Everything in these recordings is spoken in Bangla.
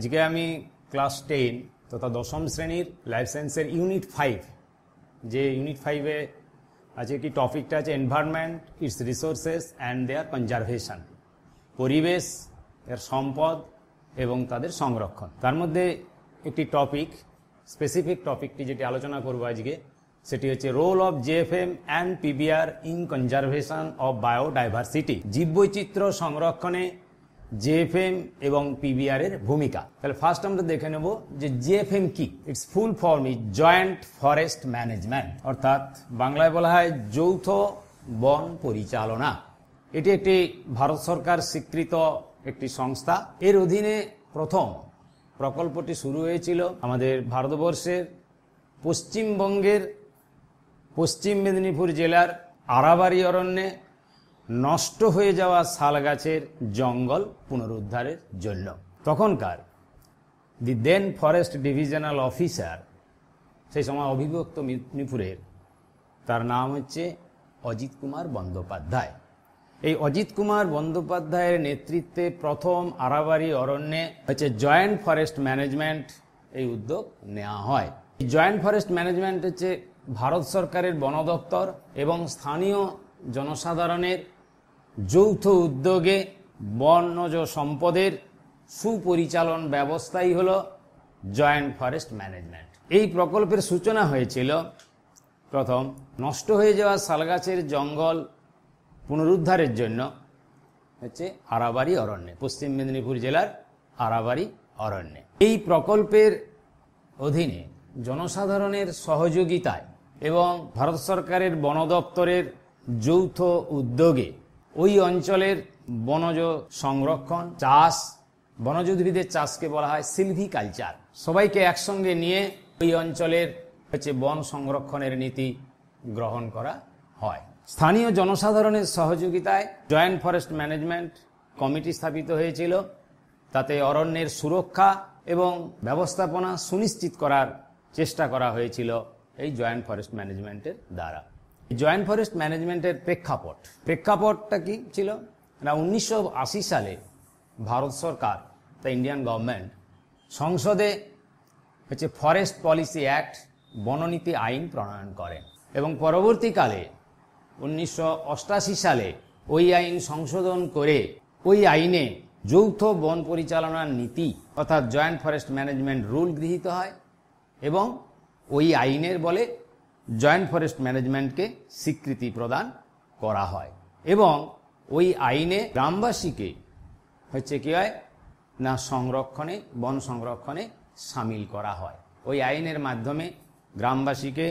আজকে আমি ক্লাস টেন তথা দশম শ্রেণীর লাইফ সায়েন্সের ইউনিট ফাইভ যে ইউনিট ফাইভে আজকে কি টপিকটা আছে environment its resources and their conservation পরিবেশ এর সম্পদ এবং তাদের সংরক্ষণ তার মধ্যে একটি টপিক স্পেসিফিক টপিকটি যেটি আলোচনা করব আজকে সেটি হচ্ছে role of GFM and PBR in conservation of biodiversity জীববৈচিত্র্য সংরক্ষণে জেএফএম এবং পিবিআরের এর ভূমিকা তাহলে ফার্স্ট আমরা দেখে নেব যে জেএফএম কি its full form is joint forest management অর্থাৎ বাংলায় বলা হয় যৌথ বন পরিচালনা এটি একটি ভারত সরকার স্বীকৃত একটি সংস্থা এর অধীনে প্রথম প্রকল্পটি শুরু হয়েছিল আমাদের ভারতবর্ষের পশ্চিমবঙ্গের পশ্চিম মেদিনীপুর জেলার আরাবাড়ি অরণ্যে নষ্ট হয়ে যাওয়া শাল গাছের জঙ্গল পুনরুদ্ধারের জন্য তখনকার the then forest divisional officer সেই সময় অবিভক্ত মেদিনীপুরের তার নাম হচ্ছে অজিত কুমার বন্দ্যোপাধ্যায় এই অজিত কুমার বন্দ্যোপাধ্যায়ের নেতৃত্বে প্রথম আরাবারি অরণ্যে হচ্ছে জয়েন্ট ফরেস্ট ম্যানেজমেন্ট এই উদ্যোগ নেওয়া হয় জয়েন্ট ফরেস্ট ম্যানেজমেন্ট হচ্ছে ভারত সরকারের বন দপ্তর এবং স্থানীয় জনসাধারণের যৌথ উদ্যোগে বন্যজ সম্পদের সুপরিচালন ব্যবস্থাই হল জয়েন্ট ফরেস্ট ম্যানেজমেন্ট এই প্রকল্পের সূচনা হয়েছিল প্রথম নষ্ট হয়ে যাওয়া শালগাছের জঙ্গল পুনরুদ্ধারের জন্য হচ্ছে আরাবাড়ি অরণ্যে পশ্চিম মেদিনীপুর জেলার আরাবাড়ি অরণ্যে এই প্রকল্পের অধীনে জনসাধারণের সহযোগিতায় এবং ভারত সরকারের বন দপ্তরের যৌথ উদ্যোগে ওই অঞ্চলের বনজ সংরক্ষণ চাষ বনজ উদ্ভিদের চাষকে বলা হয় সিলভি কালচার সবাইকে একসঙ্গে নিয়ে ওই অঞ্চলের হচ্ছে বন সংরক্ষণের নীতি গ্রহণ করা হয় স্থানীয় জনসাধারণের সহযোগিতায় জয়েন্ট ফরেস্ট ম্যানেজমেন্ট কমিটি স্থাপিত হয়েছিল তাতে অরণ্যের সুরক্ষা এবং ব্যবস্থাপনা সুনিশ্চিত করার চেষ্টা করা হয়েছিল এই জয়েন্ট ফরেস্ট ম্যানেজমেন্টের দ্বারা জয়েন্ট ফরেস্ট ম্যানেজমেন্টের প্রেক্ষাপট প্রেক্ষাপটটা কি ছিল না উনিশশো সালে ভারত সরকার তা ইন্ডিয়ান গভর্নমেন্ট সংসদে হচ্ছে ফরেস্ট পলিসি অ্যাক্ট বননীতি আইন প্রণয়ন করেন এবং পরবর্তীকালে উনিশশো সালে ওই আইন সংশোধন করে ওই আইনে যৌথ বন পরিচালনার নীতি অর্থাৎ জয়েন্ট ফরেস্ট ম্যানেজমেন্ট রুল গৃহীত হয় এবং ওই আইনের বলে জয়েন্ট ফরেস্ট ম্যানেজমেন্টকে স্বীকৃতি প্রদান করা হয় এবং ওই আইনে গ্রামবাসীকে হচ্ছে কী হয় না সংরক্ষণে বন সংরক্ষণে সামিল করা হয় ওই আইনের মাধ্যমে গ্রামবাসীকে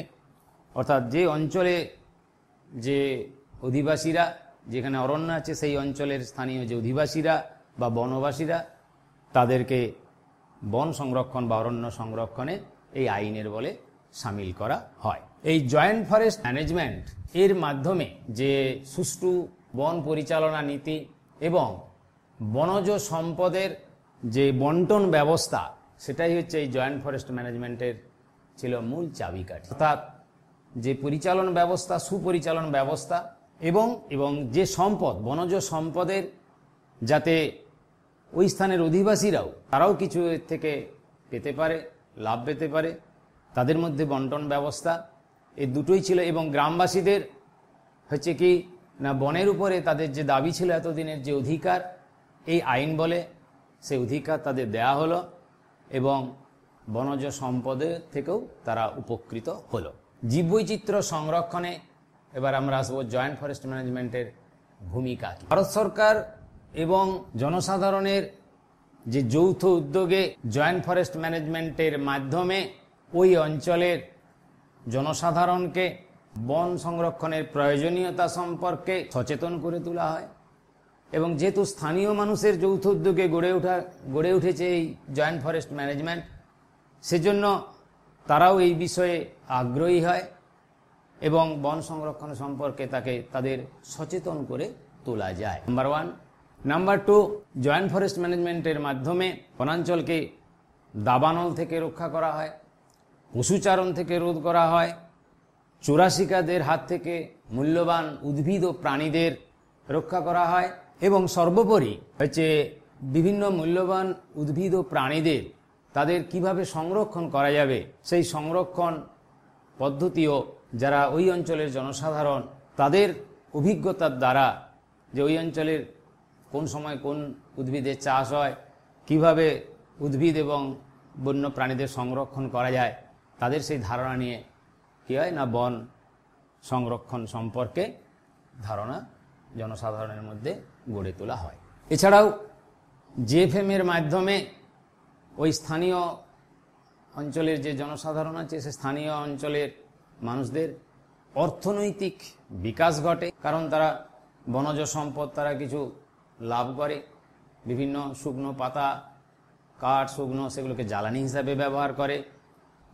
অর্থাৎ যে অঞ্চলে যে অধিবাসীরা যেখানে অরণ্য আছে সেই অঞ্চলের স্থানীয় যে অধিবাসীরা বা বনবাসীরা তাদেরকে বন সংরক্ষণ বা অরণ্য সংরক্ষণে এই আইনের বলে সামিল করা হয় এই জয়েন্ট ফরেস্ট ম্যানেজমেন্ট এর মাধ্যমে যে সুষ্ঠু বন পরিচালনা নীতি এবং বনজ সম্পদের যে বন্টন ব্যবস্থা সেটাই হচ্ছে এই জয়েন্ট ফরেস্ট ম্যানেজমেন্টের ছিল মূল চাবিকাঠি অর্থাৎ যে পরিচালন ব্যবস্থা সুপরিচালন ব্যবস্থা এবং এবং যে সম্পদ বনজ সম্পদের যাতে ওই স্থানের অধিবাসীরাও তারাও কিছু থেকে পেতে পারে লাভ পেতে পারে তাদের মধ্যে বন্টন ব্যবস্থা এই দুটোই ছিল এবং গ্রামবাসীদের হচ্ছে কি না বনের উপরে তাদের যে দাবি ছিল এতদিনের যে অধিকার এই আইন বলে সেই অধিকার তাদের দেয়া হলো এবং বনজ সম্পদের থেকেও তারা উপকৃত হলো জীববৈচিত্র্য সংরক্ষণে এবার আমরা আসবো জয়েন্ট ফরেস্ট ম্যানেজমেন্টের ভূমিকা ভারত সরকার এবং জনসাধারণের যে যৌথ উদ্যোগে জয়েন্ট ফরেস্ট ম্যানেজমেন্টের মাধ্যমে ওই অঞ্চলের জনসাধারণকে বন সংরক্ষণের প্রয়োজনীয়তা সম্পর্কে সচেতন করে তোলা হয় এবং যেহেতু স্থানীয় মানুষের যৌথ উদ্যোগে গড়ে ওঠা গড়ে উঠেছে এই জয়েন্ট ফরেস্ট ম্যানেজমেন্ট সেজন্য তারাও এই বিষয়ে আগ্রহী হয় এবং বন সংরক্ষণ সম্পর্কে তাকে তাদের সচেতন করে তোলা যায় number one number two joint forest ম্যানেজমেন্টের মাধ্যমে বনাঞ্চলকে দাবানল থেকে রক্ষা করা হয় পশুচারণ থেকে রোধ করা হয় চোরাশিকাদের হাত থেকে মূল্যবান উদ্ভিদ ও প্রাণীদের রক্ষা করা হয় এবং সর্বোপরি হচ্ছে বিভিন্ন মূল্যবান উদ্ভিদ ও প্রাণীদের তাদের কিভাবে সংরক্ষণ করা যাবে সেই সংরক্ষণ পদ্ধতিও যারা ওই অঞ্চলের জনসাধারণ তাদের অভিজ্ঞতার দ্বারা যে ওই অঞ্চলের কোন সময় কোন উদ্ভিদের চাষ হয় কিভাবে উদ্ভিদ এবং বন্য প্রাণীদের সংরক্ষণ করা যায় তাদের সেই ধারণা নিয়ে কী হয় না বন সংরক্ষণ সম্পর্কে ধারণা জনসাধারণের মধ্যে গড়ে তোলা হয় এছাড়াও জিএফএমের মাধ্যমে ওই স্থানীয় অঞ্চলের যে জনসাধারণ আছে সে স্থানীয় অঞ্চলের মানুষদের অর্থনৈতিক বিকাশ ঘটে কারণ তারা বনজ সম্পদ তারা কিছু লাভ করে বিভিন্ন শুকনো পাতা কাঠ শুকনো সেগুলোকে জ্বালানি হিসাবে ব্যবহার করে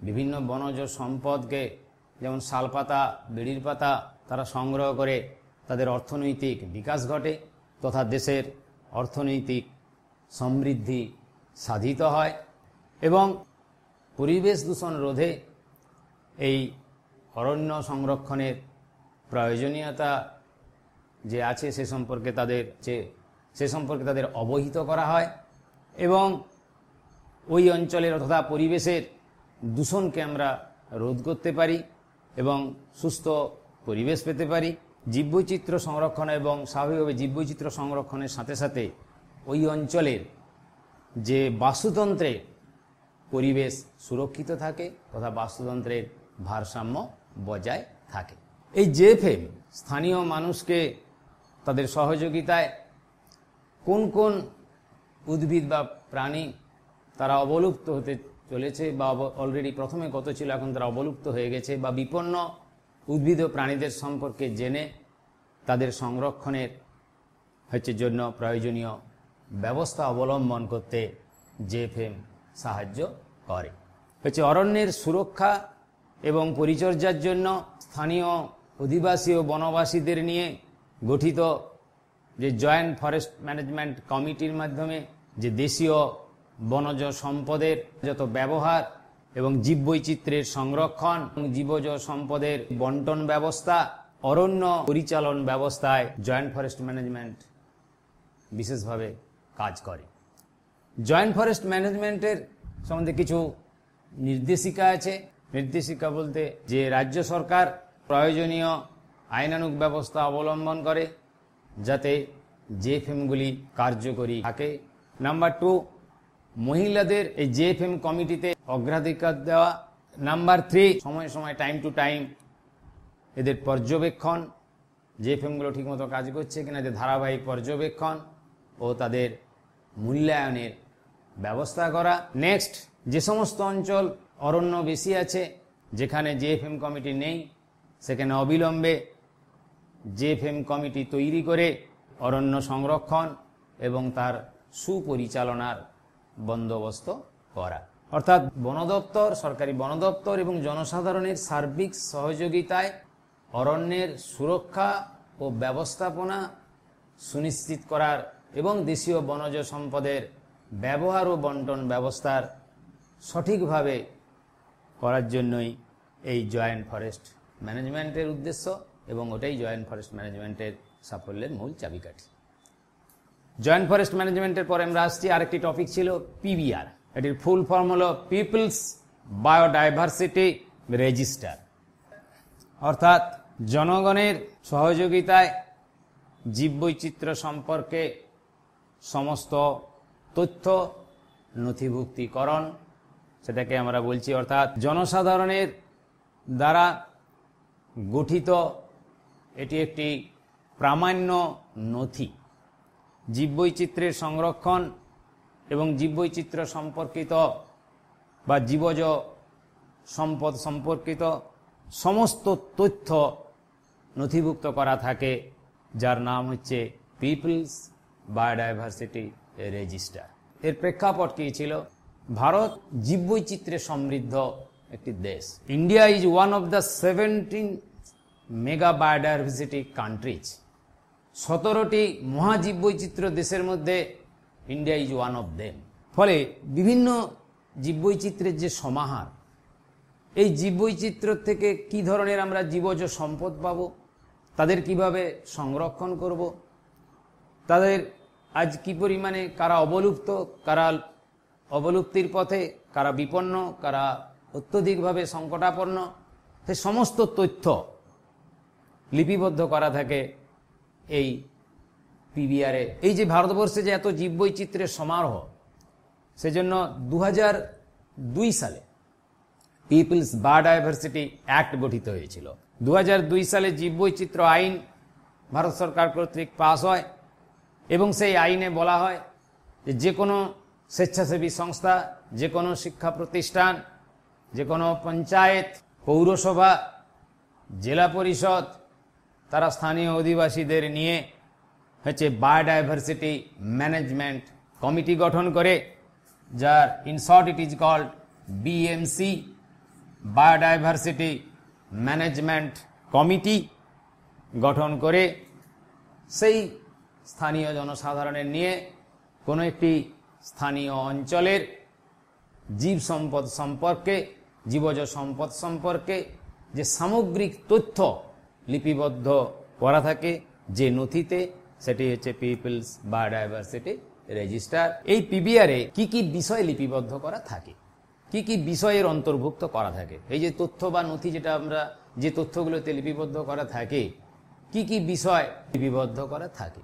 বিভিন্ন বনজ সম্পদকে যেমন শালপাতা বিড়ির পাতা তারা সংগ্রহ করে তাদের অর্থনৈতিক বিকাশ ঘটে তথা দেশের অর্থনৈতিক সমৃদ্ধি সাধিত হয় এবং পরিবেশ দূষণ রোধে এই অরণ্য সংরক্ষণের প্রয়োজনীয়তা যে আছে সে সম্পর্কে তাদের যে সে সম্পর্কে তাদের অবহিত করা হয় এবং ওই অঞ্চলের অথবা পরিবেশের দূষণকে আমরা রোধ করতে পারি এবং সুস্থ পরিবেশ পেতে পারি জীববৈচিত্র্য সংরক্ষণ এবং স্বাভাবিকভাবে জীববৈচিত্র সংরক্ষণের সাথে সাথে ওই অঞ্চলের যে বাস্তুতন্ত্রে পরিবেশ সুরক্ষিত থাকে তথা বাস্তুতন্ত্রের ভারসাম্য বজায় থাকে এই জেফএম স্থানীয় মানুষকে তাদের সহযোগিতায় কোন কোন উদ্ভিদ বা প্রাণী তারা অবলুপ্ত হতে চলেছে বা অলরেডি প্রথমে কত ছিল এখন তারা অবলুপ্ত হয়ে গেছে বা বিপন্ন উদ্ভিদ ও প্রাণীদের সম্পর্কে জেনে তাদের সংরক্ষণের হচ্ছে জন্য প্রয়োজনীয় ব্যবস্থা অবলম্বন করতে জেফএম সাহায্য করে হচ্ছে অরণ্যের সুরক্ষা এবং পরিচর্যার জন্য স্থানীয় অধিবাসী ও বনবাসীদের নিয়ে গঠিত যে জয়েন্ট ফরেস্ট ম্যানেজমেন্ট কমিটির মাধ্যমে যে দেশীয় বনজ সম্পদের যত ব্যবহার এবং জীববৈচিত্র্যের সংরক্ষণ জীবজ সম্পদের বন্টন ব্যবস্থা অরণ্য পরিচালন ব্যবস্থায় জয়েন্ট ফরেস্ট ম্যানেজমেন্ট বিশেষভাবে কাজ করে জয়েন্ট ফরেস্ট ম্যানেজমেন্টের সম্বন্ধে কিছু নির্দেশিকা আছে নির্দেশিকা বলতে যে রাজ্য সরকার প্রয়োজনীয় আইনানুগ ব্যবস্থা অবলম্বন করে যাতে জেএফএমগুলি কার্যকরী থাকে নাম্বার টু মহিলাদের এই জেএফএম কমিটিতে অগ্রাধিকার দেওয়া নাম্বার থ্রি সময় সময় টাইম টু টাইম এদের পর্যবেক্ষণ জেএফএমগুলো ঠিকমতো কাজ করছে কিনা এদের ধারাবাহিক পর্যবেক্ষণ ও তাদের মূল্যায়নের ব্যবস্থা করা নেক্সট যে সমস্ত অঞ্চল অরণ্য বেশি আছে যেখানে জেএফএম কমিটি নেই সেখানে অবিলম্বে জেএফএম কমিটি তৈরি করে অরণ্য সংরক্ষণ এবং তার সুপরিচালনার বন্দোবস্ত করা অর্থাৎ বন দপ্তর সরকারি বন দপ্তর এবং জনসাধারণের সার্বিক সহযোগিতায় অরণ্যের সুরক্ষা ও ব্যবস্থাপনা সুনিশ্চিত করার এবং দেশীয় বনজ সম্পদের ব্যবহার ও বন্টন ব্যবস্থার সঠিকভাবে করার জন্যই এই জয়েন্ট ফরেস্ট ম্যানেজমেন্টের উদ্দেশ্য এবং ওটাই জয়েন্ট ফরেস্ট ম্যানেজমেন্টের সাফল্যের মূল চাবিকাঠি জয়েন্ট ফরেস্ট ম্যানেজমেন্টের পরে আমরা আসছি আরেকটি টপিক ছিল পিবিআর এটির ফুল ফর্ম হলো পিপলস বায়োডাইভার্সিটি রেজিস্টার অর্থাৎ জনগণের সহযোগিতায় জীববৈচিত্র্য সম্পর্কে সমস্ত তথ্য নথিভুক্তিকরণ সেটাকে আমরা বলছি অর্থাৎ জনসাধারণের দ্বারা গঠিত এটি একটি প্রামাণ্য নথি জীববৈচিত্র্যের সংরক্ষণ এবং জীববৈচিত্র্য সম্পর্কিত বা জীবজ সম্পদ সম্পর্কিত সমস্ত তথ্য নথিভুক্ত করা থাকে যার নাম হচ্ছে পিপলস বায়োডাইভার্সিটি রেজিস্টার এর প্রেক্ষাপট কী ছিল ভারত জীববৈচিত্র্যে সমৃদ্ধ একটি দেশ India is one of the seventeen mega biodiversity countries সতেরোটি মহাজীব বৈচিত্র্য দেশের মধ্যে India is one of them ফলে বিভিন্ন জীববৈচিত্র্যের যে সমাহার এই বৈচিত্র থেকে কি ধরনের আমরা জীবজ সম্পদ পাব তাদের কিভাবে সংরক্ষণ করব তাদের আজ কি পরিমাণে কারা অবলুপ্ত কারা অবলুপ্তির পথে কারা বিপন্ন কারা অত্যধিকভাবে সংকটাপন্ন সে সমস্ত তথ্য লিপিবদ্ধ করা থাকে এই পিবিআরে এই যে ভারতবর্ষে যে এত জীববৈচিত্র্যের সমারোহ সেজন্য দু দুই সালে পিপলস বায়োডাইভার্সিটি অ্যাক্ট গঠিত হয়েছিল দু সালে জীববৈচিত্র্য আইন ভারত সরকার কর্তৃক পাস হয় এবং সেই আইনে বলা হয় যে যে কোনো স্বেচ্ছাসেবী সংস্থা যে কোনো শিক্ষা প্রতিষ্ঠান যে কোনো পঞ্চায়েত পৌরসভা জেলা পরিষদ তারা স্থানীয় অধিবাসীদের নিয়ে হচ্ছে বায়োডাইভার্সিটি ম্যানেজমেন্ট কমিটি গঠন করে যার in short it is called BMC biodiversity management committee গঠন করে সেই স্থানীয় জনসাধারণের নিয়ে কোনো একটি স্থানীয় অঞ্চলের জীব সম্পদ সম্পর্কে জীবজ সম্পদ সম্পর্কে যে সামগ্রিক তথ্য লিপিবদ্ধ করা থাকে যে নথিতে সেটি হচ্ছে পিপলস বায়োডাইভার্সিটি রেজিস্টার এই পিবিআরে কি কি বিষয় লিপিবদ্ধ করা থাকে কি কি বিষয়ের অন্তর্ভুক্ত করা থাকে এই যে তথ্য বা নথি যেটা আমরা যে তথ্যগুলোতে লিপিবদ্ধ করা থাকে কি কি বিষয় লিপিবদ্ধ করা থাকে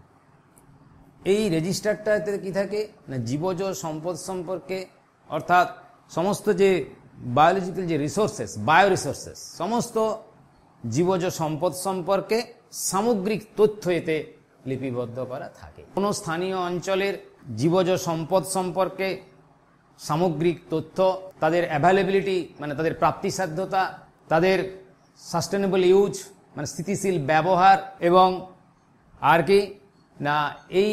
এই রেজিস্টারটাতে কি থাকে না জীবজ সম্পদ সম্পর্কে অর্থাৎ সমস্ত যে বায়োলজিক্যাল যে রিসোর্সেস বায়ো রিসোর্সেস সমস্ত জীবজ সম্পদ সম্পর্কে সামগ্রিক তথ্য এতে লিপিবদ্ধ করা থাকে কোনো স্থানীয় অঞ্চলের জীবজ সম্পদ সম্পর্কে সামগ্রিক তথ্য তাদের অ্যাভেলেবিলিটি মানে তাদের প্রাপ্তিসাধ্যতা তাদের সাস্টেনেবল ইউজ মানে স্থিতিশীল ব্যবহার এবং আর কি না এই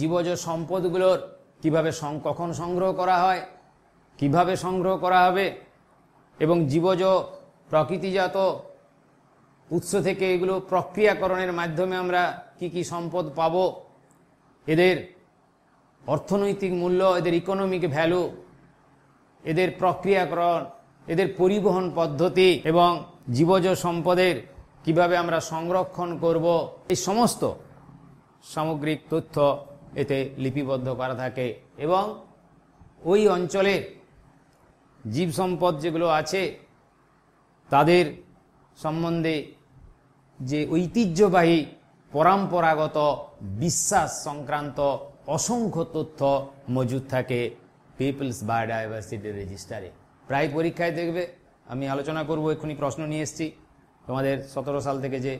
জীবজ সম্পদগুলোর কিভাবে কখন সংগ্রহ করা হয় কিভাবে সংগ্রহ করা হবে এবং জীবজ প্রকৃতিজাত উৎস থেকে এগুলো প্রক্রিয়াকরণের মাধ্যমে আমরা কি কি সম্পদ পাব এদের অর্থনৈতিক মূল্য এদের ইকোনমিক ভ্যালু এদের প্রক্রিয়াকরণ এদের পরিবহন পদ্ধতি এবং জীবজ সম্পদের কিভাবে আমরা সংরক্ষণ করব এই সমস্ত সামগ্রিক তথ্য এতে লিপিবদ্ধ করা থাকে এবং ওই অঞ্চলে জীব সম্পদ যেগুলো আছে তাদের সম্বন্ধে যে ঐতিহ্যবাহী পরম্পরাগত বিশ্বাস সংক্রান্ত অসংখ্য তথ্য মজুদ থাকে পিপলস বায়োডাইভার্সিটি রেজিস্টারে প্রায় পরীক্ষায় দেখবে আমি আলোচনা করব এক্ষুনি প্রশ্ন নিয়ে এসেছি তোমাদের সতেরো সাল থেকে যে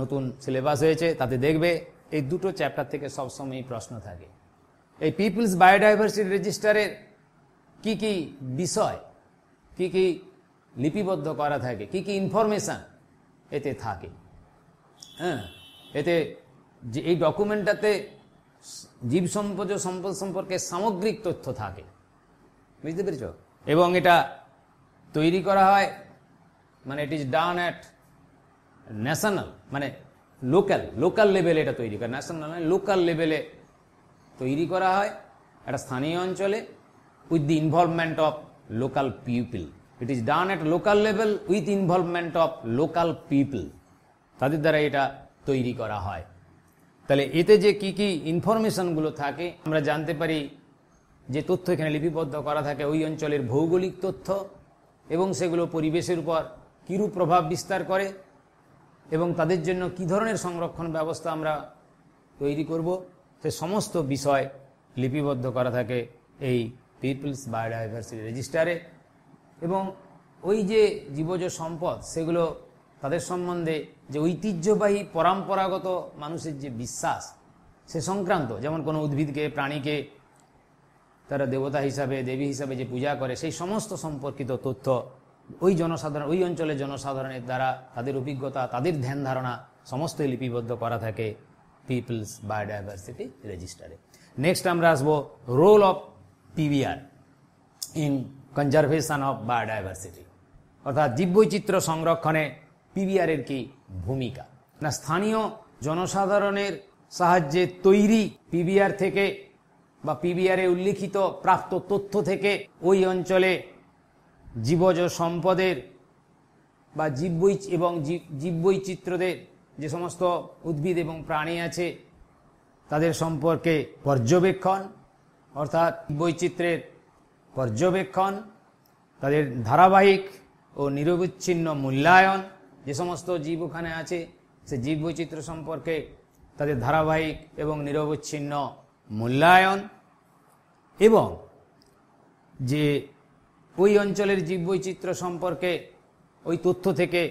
নতুন সিলেবাস হয়েছে তাতে দেখবে এই দুটো চ্যাপ্টার থেকে সবসময়ই প্রশ্ন থাকে এই পিপলস বায়োডাইভার্সিটি রেজিস্টারের কি কি বিষয় কি কি লিপিবদ্ধ করা থাকে কি কি ইনফরমেশান এতে থাকে হ্যাঁ এতে যে এই ডকুমেন্টটাতে জীব সম্পদ সম্পদ সম্পর্কে সামগ্রিক তথ্য থাকে বুঝতে পেরেছ এবং এটা তৈরি করা হয় মানে it is done at national মানে লোকাল লোকাল লেভেলে এটা তৈরি করে ন্যাশনাল মানে লোকাল লেভেলে তৈরি করা হয় একটা স্থানীয় অঞ্চলে with the involvement of local people it is done at local level with involvement of local people তাদের দ্বারা এটা তৈরি করা হয় তাহলে এতে যে কি কি ইনফরমেশনগুলো থাকে আমরা জানতে পারি যে তথ্য এখানে লিপিবদ্ধ করা থাকে ওই অঞ্চলের ভৌগোলিক তথ্য এবং সেগুলো পরিবেশের উপর কীরূপ প্রভাব বিস্তার করে এবং তাদের জন্য কি ধরনের সংরক্ষণ ব্যবস্থা আমরা তৈরি করব সে সমস্ত বিষয় লিপিবদ্ধ করা থাকে এই পিপলস বায়োডাইভার্সিটি রেজিস্টারে এবং ওই যে জীবজ সম্পদ সেগুলো তাদের সম্বন্ধে যে ঐতিহ্যবাহী পরম্পরাগত মানুষের যে বিশ্বাস সে সংক্রান্ত যেমন কোনো উদ্ভিদকে প্রাণীকে তারা দেবতা হিসাবে দেবী হিসাবে যে পূজা করে সেই সমস্ত সম্পর্কিত তথ্য ওই জনসাধারণ ওই অঞ্চলের জনসাধারণের দ্বারা তাদের অভিজ্ঞতা তাদের ধ্যান ধারণা সমস্তই লিপিবদ্ধ করা থাকে পিপলস বায়োডাইভার্সিটি রেজিস্টারে নেক্সট আমরা আসবো role of PVR in conservation of biodiversity অর্থাৎ জীববৈচিত্র্য সংরক্ষণে পিবিআরের কি ভূমিকা না স্থানীয় জনসাধারণের সাহায্যে তৈরি পিবিআর থেকে বা পিবিআরে উল্লিখিত প্রাপ্ত তথ্য থেকে ওই অঞ্চলে জীবজ সম্পদের বা জীববৈ এবং জীববৈচিত্র্যদের যে সমস্ত উদ্ভিদ এবং প্রাণী আছে তাদের সম্পর্কে পর্যবেক্ষণ অর্থাৎ বৈচিত্র্যের পর্যবেক্ষণ তাদের ধারাবাহিক ও নিরবিচ্ছিন্ন মূল্যায়ন যে সমস্ত জীব ওখানে আছে সে জীব বৈচিত্র্য সম্পর্কে তাদের ধারাবাহিক এবং নিরবচ্ছিন্ন মূল্যায়ন এবং যে ওই অঞ্চলের জীব বৈচিত্র্য সম্পর্কে ওই তথ্য থেকে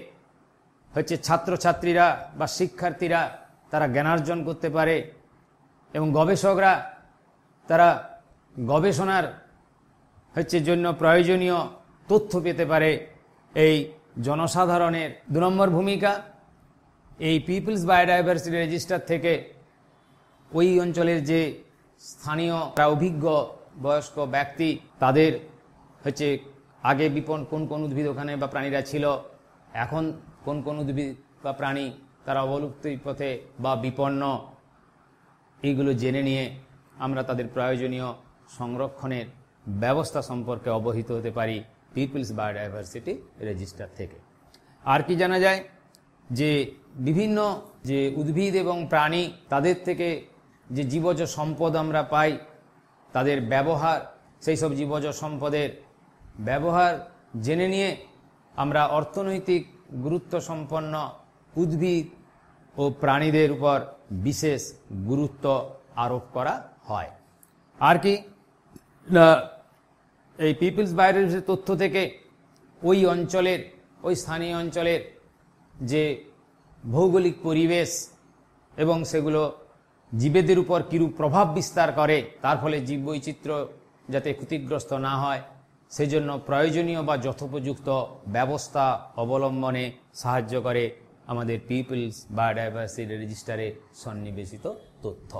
হচ্ছে ছাত্রছাত্রীরা বা শিক্ষার্থীরা তারা জ্ঞানার্জন করতে পারে এবং গবেষকরা তারা গবেষণার হচ্ছে জন্য প্রয়োজনীয় তথ্য পেতে পারে এই জনসাধারণের দু নম্বর ভূমিকা এই পিপলস বায়োডাইভার্সিটি রেজিস্টার থেকে ওই অঞ্চলের যে স্থানীয় অভিজ্ঞ বয়স্ক ব্যক্তি তাদের হচ্ছে আগে বিপন কোন কোন উদ্ভিদ ওখানে বা প্রাণীরা ছিল এখন কোন কোন উদ্ভিদ বা প্রাণী তারা অবলুপ্তির পথে বা বিপন্ন এইগুলো জেনে নিয়ে আমরা তাদের প্রয়োজনীয় সংরক্ষণের ব্যবস্থা সম্পর্কে অবহিত হতে পারি পিপলস বায়োডাইভার্সিটি রেজিস্টার থেকে আর কি জানা যায় যে বিভিন্ন যে উদ্ভিদ এবং প্রাণী তাদের থেকে যে জীবজ সম্পদ আমরা পাই তাদের ব্যবহার সেই সব জীবজ সম্পদের ব্যবহার জেনে নিয়ে আমরা অর্থনৈতিক গুরুত্ব সম্পন্ন উদ্ভিদ ও প্রাণীদের উপর বিশেষ গুরুত্ব আরোপ করা হয় আর কি এই পিপলস বায়োলজি তথ্য থেকে ওই অঞ্চলের ওই স্থানীয় অঞ্চলের যে ভৌগোলিক পরিবেশ এবং সেগুলো জীবেদের উপর কিরূপ প্রভাব বিস্তার করে তার ফলে বৈচিত্র্য যাতে ক্ষতিগ্রস্ত না হয় সেজন্য প্রয়োজনীয় বা যথোপযুক্ত ব্যবস্থা অবলম্বনে সাহায্য করে আমাদের পিপলস বায়োডাইভার্সিটি রেজিস্টারে সন্নিবেশিত তথ্য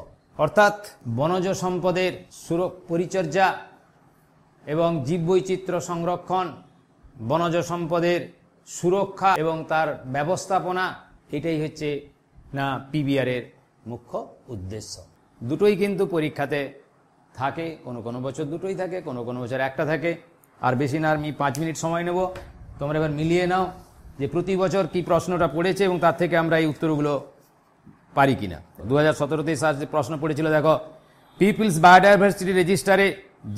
অর্থাৎ বনজ সম্পদের সুরক্ষ পরিচর্যা এবং জীববৈচিত্র্য সংরক্ষণ বনজ সম্পদের সুরক্ষা এবং তার ব্যবস্থাপনা এটাই হচ্ছে না পিবিআরের মুখ্য উদ্দেশ্য দুটোই কিন্তু পরীক্ষাতে থাকে কোনো কোনো বছর দুটোই থাকে কোনো কোনো বছর একটা থাকে আর বেশি না আমি পাঁচ মিনিট সময় নেব তোমরা এবার মিলিয়ে নাও যে প্রতি বছর কি প্রশ্নটা পড়েছে এবং তার থেকে আমরা এই উত্তরগুলো পারি কিনা দু হাজার সতেরোতে সার্চ প্রশ্ন পড়েছিল দেখো পিপলস বায়োডাইভার্সিটি রেজিস্টারে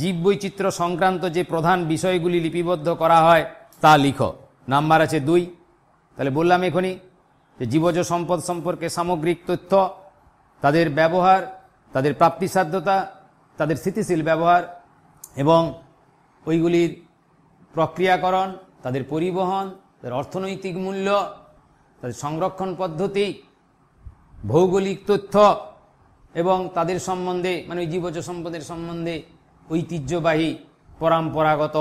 জীববৈচিত্র্য সংক্রান্ত যে প্রধান বিষয়গুলি লিপিবদ্ধ করা হয় তা লিখো নাম্বার আছে দুই তাহলে বললাম এখনই যে জীবজ সম্পদ সম্পর্কে সামগ্রিক তথ্য তাদের ব্যবহার তাদের প্রাপ্তিসাধ্যতা তাদের স্থিতিশীল ব্যবহার এবং ওইগুলির প্রক্রিয়াকরণ তাদের পরিবহন তাদের অর্থনৈতিক মূল্য তাদের সংরক্ষণ পদ্ধতি ভৌগোলিক তথ্য এবং তাদের সম্বন্ধে মানে ওই জীবজ সম্পদের সম্বন্ধে ঐতিহ্যবাহী পরম্পরাগত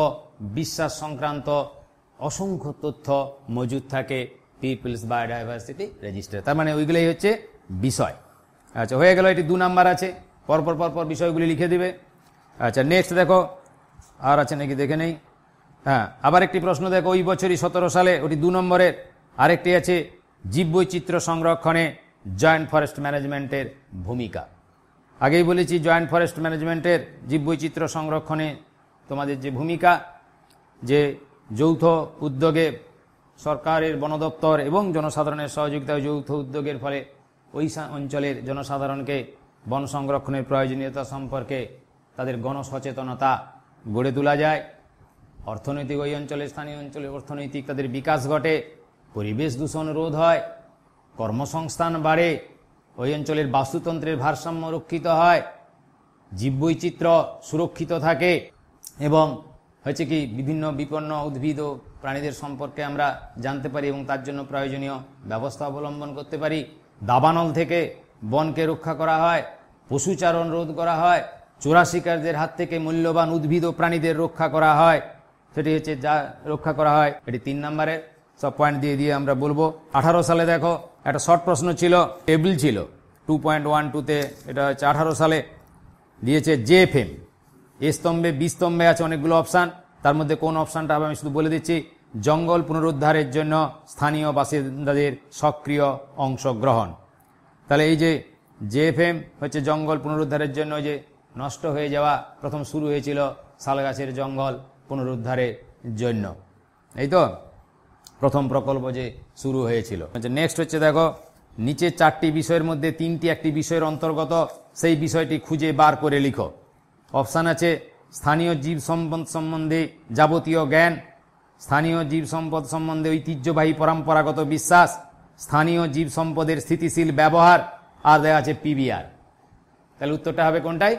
বিশ্বাস সংক্রান্ত অসংখ্য তথ্য মজুদ থাকে পিপলস বায়োডাইভার্সিটি রেজিস্টার তার মানে ওইগুলোই হচ্ছে বিষয় আচ্ছা হয়ে গেল এটি দু নাম্বার আছে পরপর পরপর বিষয়গুলি লিখে দিবে আচ্ছা নেক্সট দেখো আর আছে নাকি দেখে নেই হ্যাঁ আবার একটি প্রশ্ন দেখো ওই বছরই সতেরো সালে ওটি দু নম্বরের আরেকটি আছে জীববৈচিত্র্য সংরক্ষণে জয়েন্ট ফরেস্ট ম্যানেজমেন্টের ভূমিকা আগেই বলেছি জয়েন্ট ফরেস্ট ম্যানেজমেন্টের জীববৈচিত্র্য সংরক্ষণে তোমাদের যে ভূমিকা যে যৌথ উদ্যোগে সরকারের বন দপ্তর এবং জনসাধারণের সহযোগিতা যৌথ উদ্যোগের ফলে ওই অঞ্চলের জনসাধারণকে বন সংরক্ষণের প্রয়োজনীয়তা সম্পর্কে তাদের গণসচেতনতা গড়ে তোলা যায় অর্থনৈতিক ওই অঞ্চলে স্থানীয় অঞ্চলে অর্থনৈতিক তাদের বিকাশ ঘটে পরিবেশ দূষণ রোধ হয় কর্মসংস্থান বাড়ে ওই অঞ্চলের বাস্তুতন্ত্রের ভারসাম্য রক্ষিত হয় জীববৈচিত্র্য সুরক্ষিত থাকে এবং হয়েছে কি বিভিন্ন বিপন্ন উদ্ভিদ ও প্রাণীদের সম্পর্কে আমরা জানতে পারি এবং তার জন্য প্রয়োজনীয় ব্যবস্থা অবলম্বন করতে পারি দাবানল থেকে বনকে রক্ষা করা হয় পশুচারণ রোধ করা হয় চোরা শিকারদের হাত থেকে মূল্যবান উদ্ভিদ ও প্রাণীদের রক্ষা করা হয় সেটি হচ্ছে যা রক্ষা করা হয় এটি তিন নম্বরে সব পয়েন্ট দিয়ে দিয়ে আমরা বলবো আঠারো সালে দেখো একটা শর্ট প্রশ্ন ছিল টেবিল ছিল টু পয়েন্ট ওয়ান টুতে এটা হচ্ছে আঠারো সালে দিয়েছে জে এম এ স্তম্ভে বি স্তম্ভে আছে অনেকগুলো অপশান তার মধ্যে কোন অপশানটা হবে আমি শুধু বলে দিচ্ছি জঙ্গল পুনরুদ্ধারের জন্য স্থানীয় বাসিন্দাদের সক্রিয় অংশগ্রহণ তাহলে এই যে জেএফএম হচ্ছে জঙ্গল পুনরুদ্ধারের জন্য যে নষ্ট হয়ে যাওয়া প্রথম শুরু হয়েছিল শালগাছের জঙ্গল পুনরুদ্ধারের জন্য এই তো প্রথম প্রকল্প যে শুরু হয়েছিল নেক্সট হচ্ছে দেখো নিচে চারটি বিষয়ের মধ্যে তিনটি একটি বিষয়ের অন্তর্গত সেই বিষয়টি খুঁজে বার করে লিখো অপশান আছে স্থানীয় জীব সম্পদ সম্বন্ধে যাবতীয় জ্ঞান স্থানীয় জীব সম্পদ সম্বন্ধে ঐতিহ্যবাহী পরম্পরাগত বিশ্বাস স্থানীয় জীব সম্পদের স্থিতিশীল ব্যবহার আর দেওয়া আছে পিবিআর তাহলে উত্তরটা হবে কোনটাই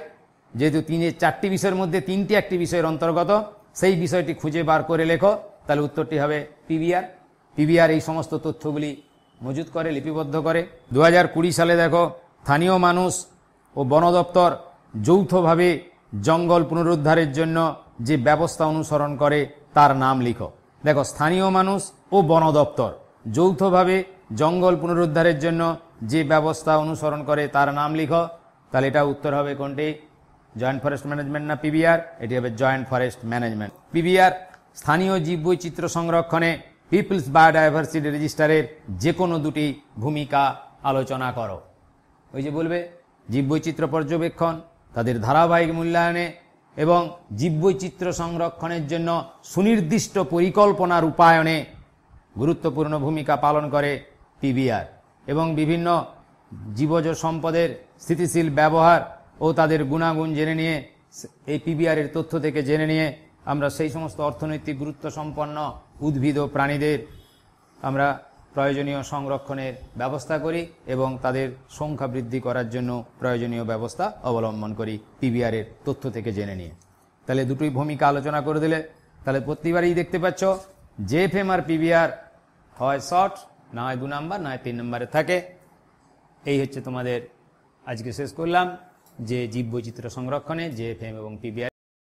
যেহেতু তিনের চারটি বিষয়ের মধ্যে তিনটি একটি বিষয়ের অন্তর্গত সেই বিষয়টি খুঁজে বার করে লেখো তাহলে উত্তরটি হবে পিবিআর পিবিআর এই সমস্ত তথ্যগুলি মজুত করে লিপিবদ্ধ করে দু সালে দেখো স্থানীয় মানুষ ও বন দপ্তর যৌথভাবে জঙ্গল পুনরুদ্ধারের জন্য যে ব্যবস্থা অনুসরণ করে তার নাম লিখো দেখো স্থানীয় মানুষ ও বন দপ্তর যৌথভাবে জঙ্গল পুনরুদ্ধারের জন্য যে ব্যবস্থা অনুসরণ করে তার নাম লিখো তাহলে এটা উত্তর হবে কোনটি জয়েন্ট ফরেস্ট ম্যানেজমেন্ট না পিবিআর এটি হবে জয়েন্ট ফরেস্ট ম্যানেজমেন্ট পিবিআর স্থানীয় বৈচিত্র্য সংরক্ষণে পিপলস বায়োডাইভার্সিটি রেজিস্টারের যে কোনো দুটি ভূমিকা আলোচনা করো ওই যে বলবে জীববৈচিত্র্য পর্যবেক্ষণ তাদের ধারাবাহিক মূল্যায়নে এবং জীববৈচিত্র্য সংরক্ষণের জন্য সুনির্দিষ্ট পরিকল্পনা রূপায়ণে গুরুত্বপূর্ণ ভূমিকা পালন করে পিবিআর এবং বিভিন্ন জীবজ সম্পদের স্থিতিশীল ব্যবহার ও তাদের গুণাগুণ জেনে নিয়ে এই পিবিআরের তথ্য থেকে জেনে নিয়ে আমরা সেই সমস্ত অর্থনৈতিক গুরুত্ব সম্পন্ন উদ্ভিদ ও প্রাণীদের আমরা প্রয়োজনীয় সংরক্ষণের ব্যবস্থা করি এবং তাদের সংখ্যা বৃদ্ধি করার জন্য প্রয়োজনীয় ব্যবস্থা অবলম্বন করি পিবিআরের তথ্য থেকে জেনে নিয়ে তাহলে দুটোই ভূমিকা আলোচনা করে দিলে তাহলে প্রতিবারই দেখতে পাচ্ছ জেএফএম আর পিবিআর হয় শর্ট না হয় দু নাম্বার না হয় তিন নম্বরে থাকে এই হচ্ছে তোমাদের আজকে শেষ করলাম যে জীব বৈচিত্র্য সংরক্ষণে জেএফএম এবং পিবিআর